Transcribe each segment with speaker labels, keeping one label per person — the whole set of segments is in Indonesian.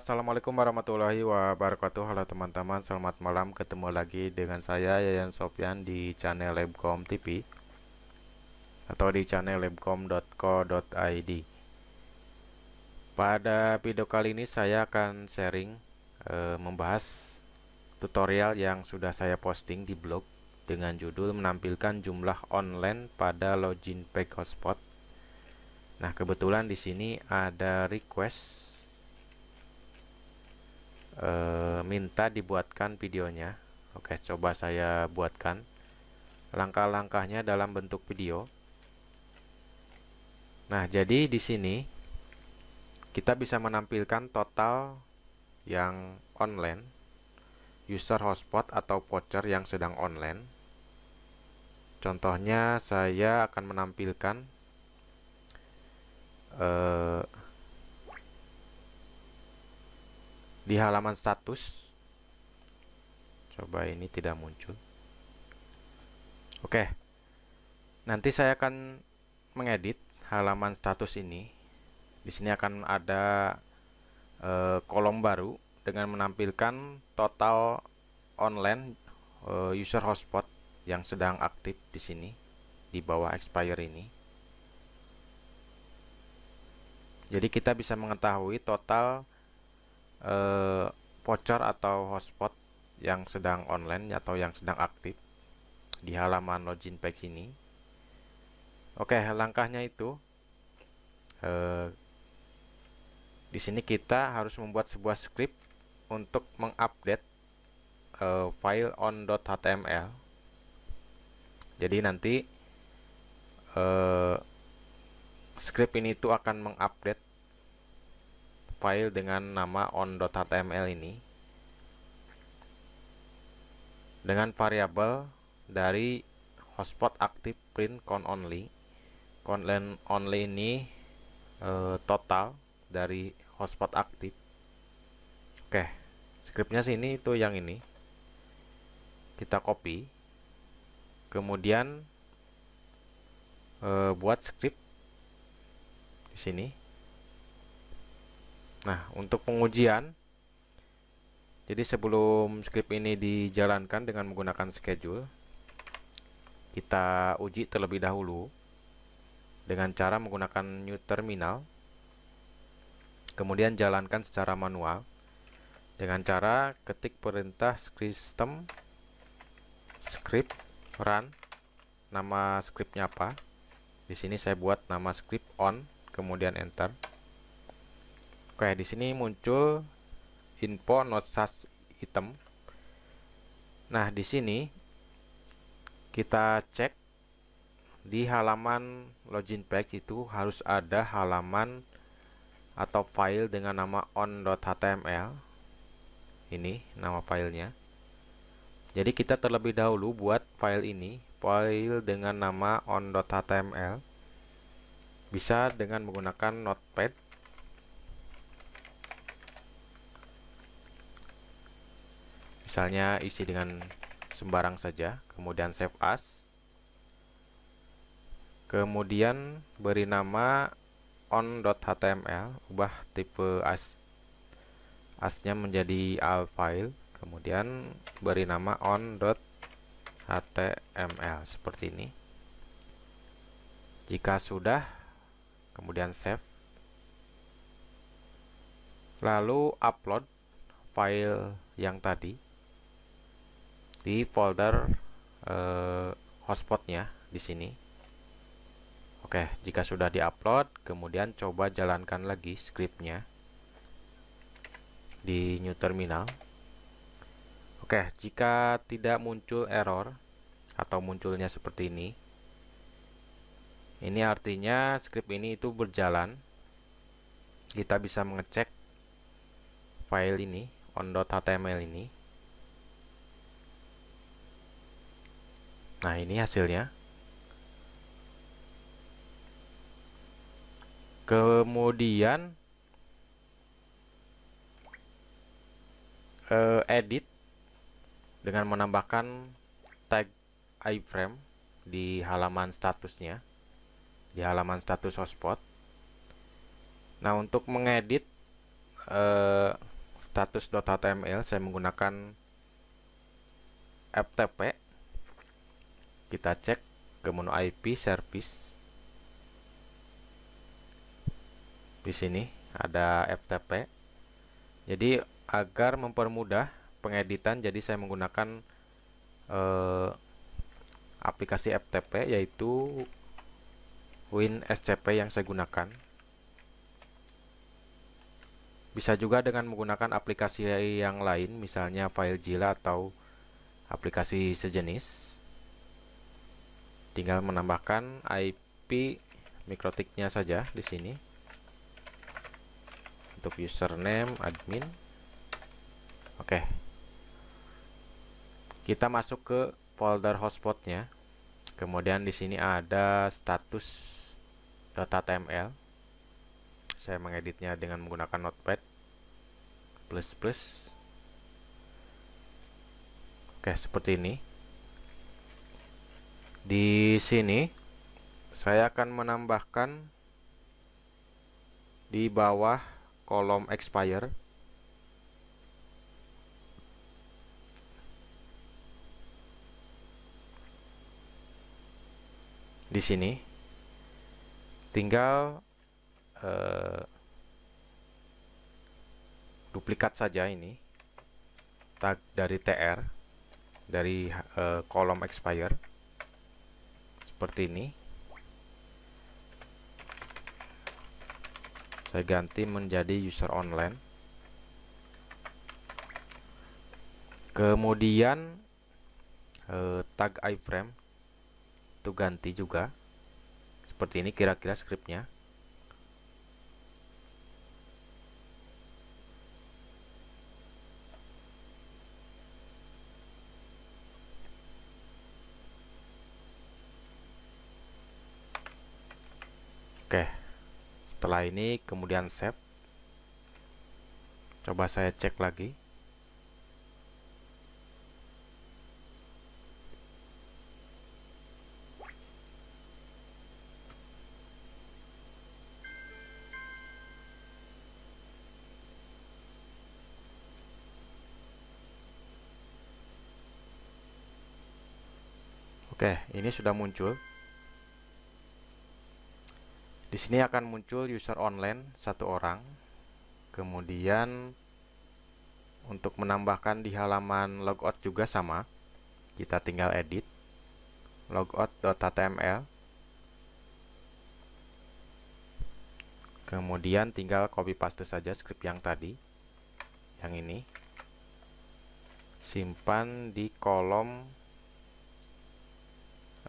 Speaker 1: Assalamualaikum warahmatullahi wabarakatuh Halo teman-teman selamat malam ketemu lagi dengan saya Yayan Sofyan di channel Labcom TV Atau di channel labcom.co.id Pada video kali ini saya akan sharing e, Membahas tutorial yang sudah saya posting di blog Dengan judul menampilkan jumlah online pada login pack hotspot Nah kebetulan di sini ada request e, minta dibuatkan videonya oke coba saya buatkan langkah-langkahnya dalam bentuk video nah jadi di sini kita bisa menampilkan total yang online user hotspot atau voucher yang sedang online contohnya saya akan menampilkan eh, di halaman status coba ini tidak muncul oke nanti saya akan mengedit halaman status ini di sini akan ada e, kolom baru dengan menampilkan total online e, user hotspot yang sedang aktif di sini di bawah expire ini jadi kita bisa mengetahui total Eh, voucher atau hotspot yang sedang online atau yang sedang aktif di halaman login page ini. Oke, langkahnya itu eh, di sini kita harus membuat sebuah script untuk mengupdate eh, file on.html. Jadi nanti eh, script ini itu akan mengupdate file dengan nama on.html ini dengan variabel dari hotspot aktif print con only con only ini e, total dari hotspot aktif oke scriptnya sini itu yang ini kita copy kemudian e, buat script di sini Nah, untuk pengujian jadi sebelum script ini dijalankan dengan menggunakan schedule, kita uji terlebih dahulu dengan cara menggunakan new terminal. Kemudian jalankan secara manual dengan cara ketik perintah system script run nama scriptnya apa. Di sini saya buat nama script on kemudian enter. Oke, di sini muncul info notas item. Nah, di sini kita cek di halaman login page itu harus ada halaman atau file dengan nama on.html. Ini nama filenya. Jadi kita terlebih dahulu buat file ini, file dengan nama on.html. Bisa dengan menggunakan Notepad misalnya isi dengan sembarang saja kemudian save as kemudian beri nama on.html ubah tipe as asnya menjadi al file kemudian beri nama on.html seperti ini jika sudah kemudian save lalu upload file yang tadi di folder eh, hotspotnya di sini Oke jika sudah diupload kemudian coba jalankan lagi scriptnya di new terminal Oke jika tidak muncul error atau munculnya seperti ini ini artinya script ini itu berjalan kita bisa mengecek file ini on.html ini Nah, ini hasilnya. Kemudian uh, edit dengan menambahkan tag iframe di halaman statusnya di halaman status hotspot nah untuk mengedit uh, eh, status.html saya menggunakan ftp kita cek ke menu IP service di sini ada FTP jadi agar mempermudah pengeditan jadi saya menggunakan eh, aplikasi FTP yaitu WinSCP yang saya gunakan bisa juga dengan menggunakan aplikasi yang lain misalnya file FileZilla atau aplikasi sejenis tinggal menambahkan IP mikrotiknya saja di sini untuk username admin oke kita masuk ke folder hotspotnya kemudian di sini ada status .html saya mengeditnya dengan menggunakan notepad plus plus oke seperti ini di sini saya akan menambahkan di bawah kolom expire di sini tinggal eh, duplikat saja ini tag dari TR dari eh, kolom expire seperti ini saya ganti menjadi user online kemudian eh, tag iframe itu ganti juga seperti ini kira-kira scriptnya setelah ini kemudian save coba saya cek lagi Oke, ini sudah muncul. Di sini akan muncul user online satu orang. Kemudian untuk menambahkan di halaman logout juga sama. Kita tinggal edit logout.html. Kemudian tinggal copy paste saja script yang tadi. Yang ini. Simpan di kolom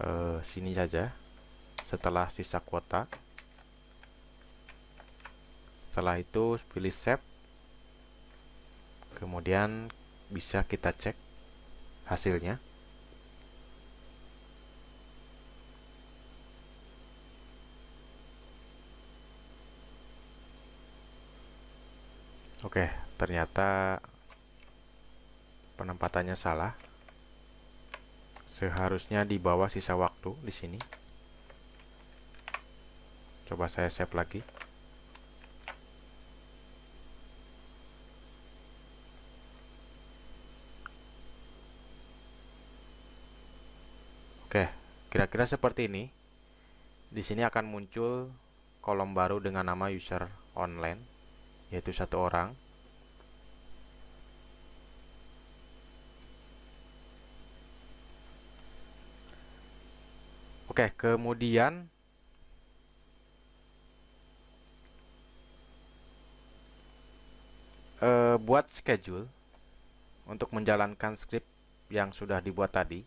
Speaker 1: eh, sini saja setelah sisa kuota setelah itu pilih save kemudian bisa kita cek hasilnya Oke, ternyata penempatannya salah. Seharusnya di bawah sisa waktu di sini. Coba saya save lagi. Kira-kira seperti ini. Di sini akan muncul kolom baru dengan nama user online, yaitu satu orang. Oke, kemudian e, buat schedule untuk menjalankan script yang sudah dibuat tadi,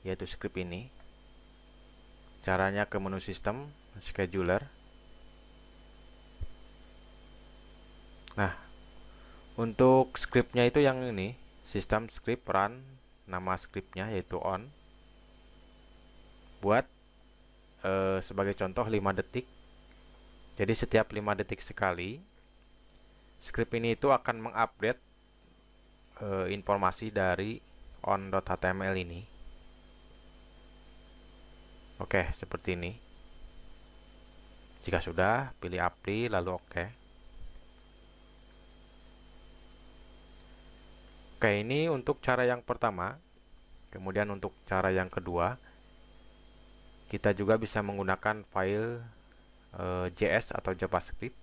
Speaker 1: yaitu script ini. Caranya ke menu sistem, scheduler. Nah, untuk scriptnya itu yang ini, sistem script run, nama scriptnya yaitu on. Buat e, sebagai contoh 5 detik. Jadi setiap 5 detik sekali, script ini itu akan mengupdate e, informasi dari on.html ini. Oke, seperti ini. Jika sudah, pilih apply lalu oke. Oke, ini untuk cara yang pertama. Kemudian untuk cara yang kedua, kita juga bisa menggunakan file e, eh, JS atau JavaScript.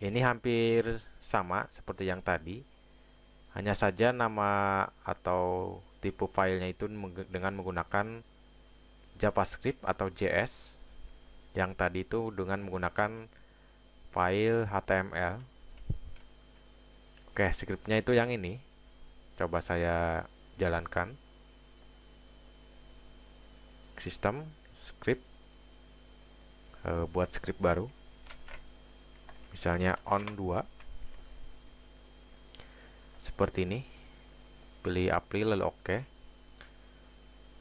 Speaker 1: Ini hampir sama seperti yang tadi. Hanya saja nama atau tipe filenya itu dengan menggunakan JavaScript atau JS yang tadi itu dengan menggunakan file HTML. Oke, scriptnya itu yang ini. Coba saya jalankan. Sistem, script, e, buat script baru. Misalnya on 2. Seperti ini. Pilih apply lalu oke. Okay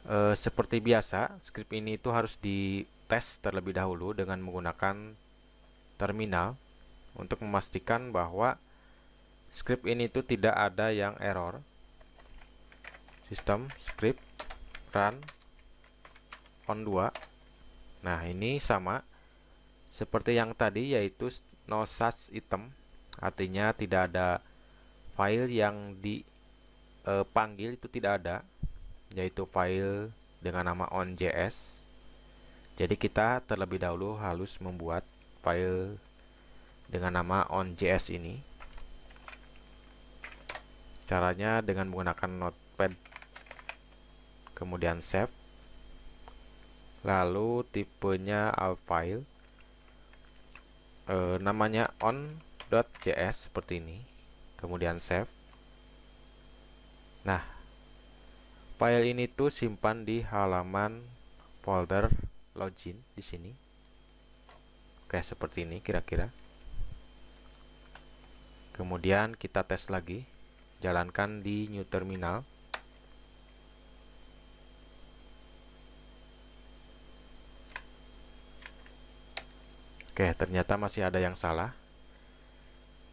Speaker 1: e, seperti biasa script ini itu harus di tes terlebih dahulu dengan menggunakan terminal untuk memastikan bahwa script ini itu tidak ada yang error sistem script run on 2 nah ini sama seperti yang tadi yaitu no such item artinya tidak ada file yang dipanggil eh, itu tidak ada yaitu file dengan nama on.js. Jadi kita terlebih dahulu harus membuat file dengan nama on.js ini. Caranya dengan menggunakan notepad, kemudian save, lalu tipenya file, e, namanya on.js seperti ini, kemudian save. Nah, File ini tuh simpan di halaman folder login di sini. Oke, seperti ini kira-kira. Kemudian kita tes lagi. Jalankan di new terminal. Oke, ternyata masih ada yang salah.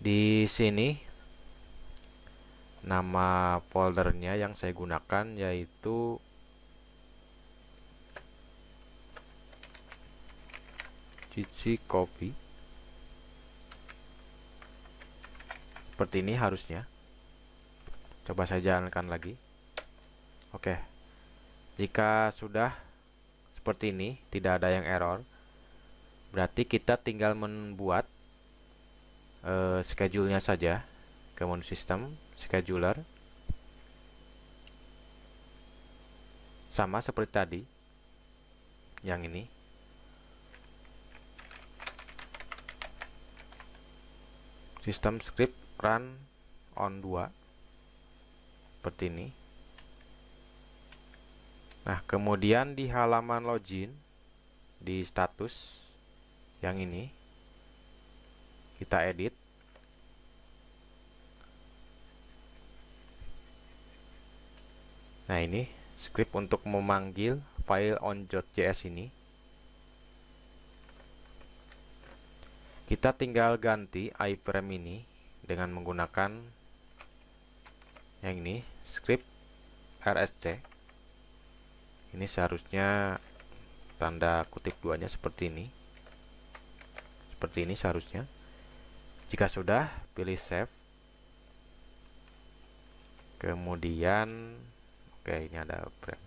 Speaker 1: Di sini nama foldernya yang saya gunakan yaitu cici copy seperti ini harusnya coba saya jalankan lagi oke jika sudah seperti ini tidak ada yang error berarti kita tinggal membuat uh, schedule-nya saja ke menu sistem scheduler sama seperti tadi yang ini sistem script run on 2 seperti ini nah kemudian di halaman login di status yang ini kita edit Nah ini script untuk memanggil file on.js ini. Kita tinggal ganti iframe ini dengan menggunakan yang ini script rsc. Ini seharusnya tanda kutip duanya seperti ini. Seperti ini seharusnya. Jika sudah, pilih save. Kemudian oke ini ada brand.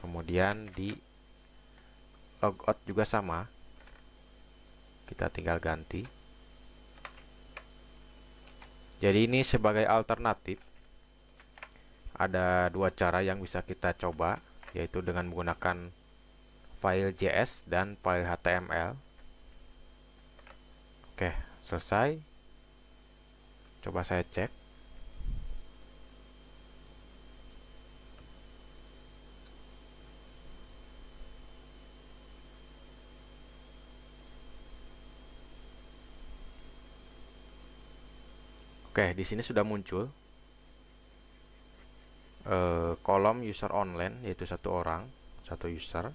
Speaker 1: kemudian di logout juga sama kita tinggal ganti jadi ini sebagai alternatif ada dua cara yang bisa kita coba yaitu dengan menggunakan file JS dan file HTML oke selesai coba saya cek Oke, di sini sudah muncul uh, kolom user online yaitu satu orang, satu user.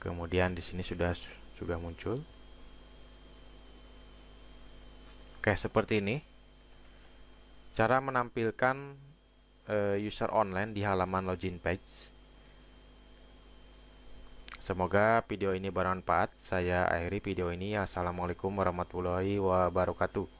Speaker 1: Kemudian di sini sudah sudah muncul. Oke, seperti ini. Cara menampilkan uh, user online di halaman login page. Semoga video ini bermanfaat. Saya akhiri video ini. Assalamualaikum warahmatullahi wabarakatuh.